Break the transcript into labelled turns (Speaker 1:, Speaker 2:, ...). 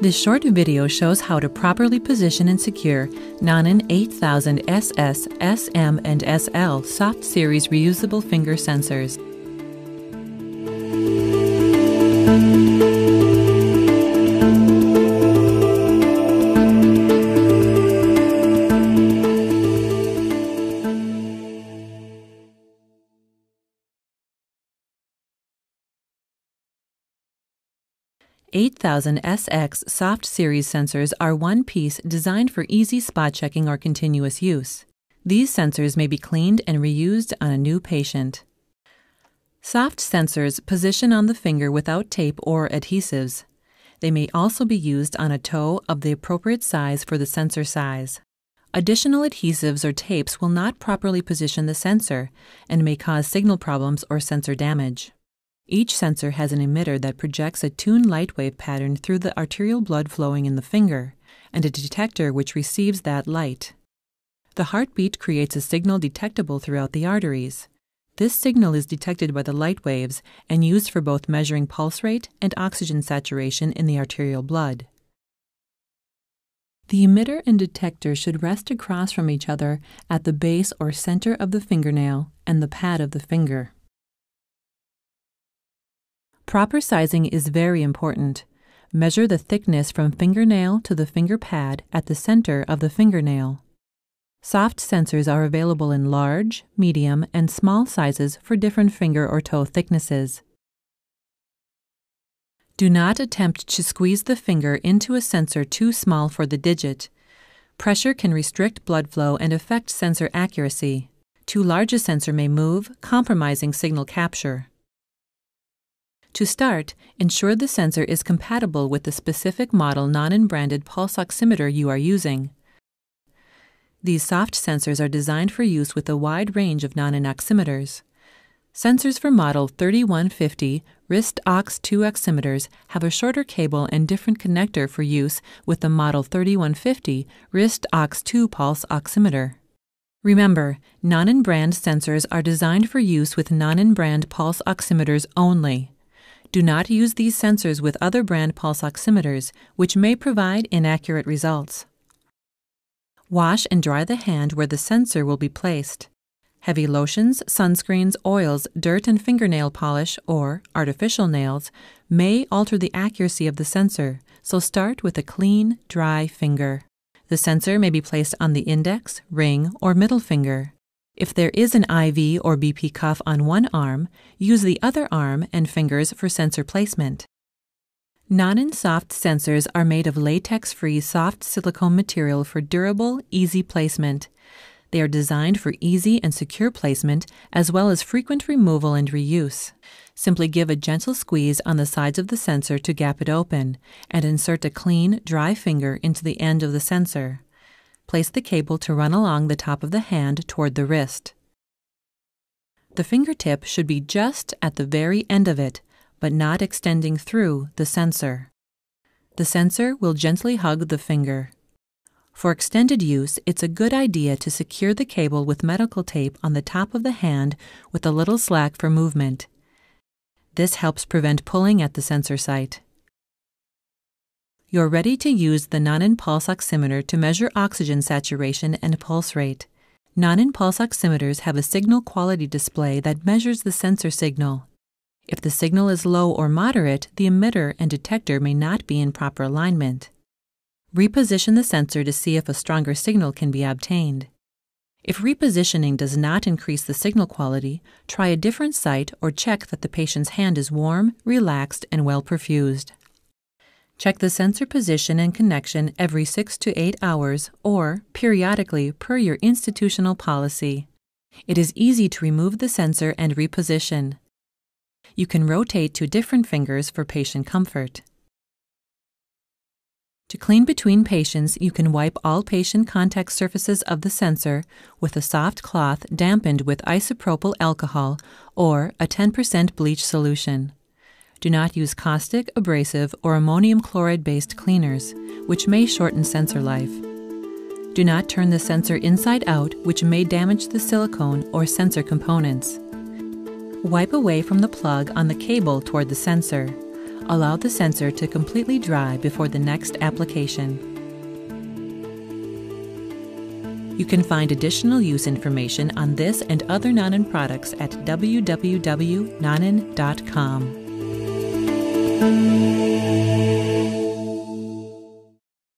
Speaker 1: This short video shows how to properly position and secure Nanon 8000 SS, SM, and SL Soft Series reusable finger sensors. 8000SX Soft Series sensors are one piece designed for easy spot checking or continuous use. These sensors may be cleaned and reused on a new patient. Soft sensors position on the finger without tape or adhesives. They may also be used on a toe of the appropriate size for the sensor size. Additional adhesives or tapes will not properly position the sensor and may cause signal problems or sensor damage. Each sensor has an emitter that projects a tuned light wave pattern through the arterial blood flowing in the finger, and a detector which receives that light. The heartbeat creates a signal detectable throughout the arteries. This signal is detected by the light waves and used for both measuring pulse rate and oxygen saturation in the arterial blood. The emitter and detector should rest across from each other at the base or center of the fingernail and the pad of the finger. Proper sizing is very important. Measure the thickness from fingernail to the finger pad at the center of the fingernail. Soft sensors are available in large, medium, and small sizes for different finger or toe thicknesses. Do not attempt to squeeze the finger into a sensor too small for the digit. Pressure can restrict blood flow and affect sensor accuracy. Too large a sensor may move, compromising signal capture. To start, ensure the sensor is compatible with the specific model non-branded pulse oximeter you are using. These soft sensors are designed for use with a wide range of non oximeters. Sensors for model 3150 wrist ox 2 oximeters have a shorter cable and different connector for use with the model 3150 wrist ox 2 pulse oximeter. Remember, non brand sensors are designed for use with non brand pulse oximeters only. Do not use these sensors with other brand pulse oximeters, which may provide inaccurate results. Wash and dry the hand where the sensor will be placed. Heavy lotions, sunscreens, oils, dirt and fingernail polish, or artificial nails may alter the accuracy of the sensor, so start with a clean, dry finger. The sensor may be placed on the index, ring, or middle finger. If there is an IV or BP cuff on one arm, use the other arm and fingers for sensor placement. Non and soft sensors are made of latex free soft silicone material for durable, easy placement. They are designed for easy and secure placement as well as frequent removal and reuse. Simply give a gentle squeeze on the sides of the sensor to gap it open, and insert a clean, dry finger into the end of the sensor place the cable to run along the top of the hand toward the wrist. The fingertip should be just at the very end of it, but not extending through the sensor. The sensor will gently hug the finger. For extended use, it's a good idea to secure the cable with medical tape on the top of the hand with a little slack for movement. This helps prevent pulling at the sensor site you're ready to use the non pulse oximeter to measure oxygen saturation and pulse rate. non pulse oximeters have a signal quality display that measures the sensor signal. If the signal is low or moderate, the emitter and detector may not be in proper alignment. Reposition the sensor to see if a stronger signal can be obtained. If repositioning does not increase the signal quality, try a different site or check that the patient's hand is warm, relaxed, and well perfused. Check the sensor position and connection every 6 to 8 hours or periodically per your institutional policy. It is easy to remove the sensor and reposition. You can rotate to different fingers for patient comfort. To clean between patients, you can wipe all patient contact surfaces of the sensor with a soft cloth dampened with isopropyl alcohol or a 10% bleach solution. Do not use caustic, abrasive, or ammonium chloride based cleaners, which may shorten sensor life. Do not turn the sensor inside out, which may damage the silicone or sensor components. Wipe away from the plug on the cable toward the sensor. Allow the sensor to completely dry before the next application. You can find additional use information on this and other Nanon products at www.nanon.com. Thank you.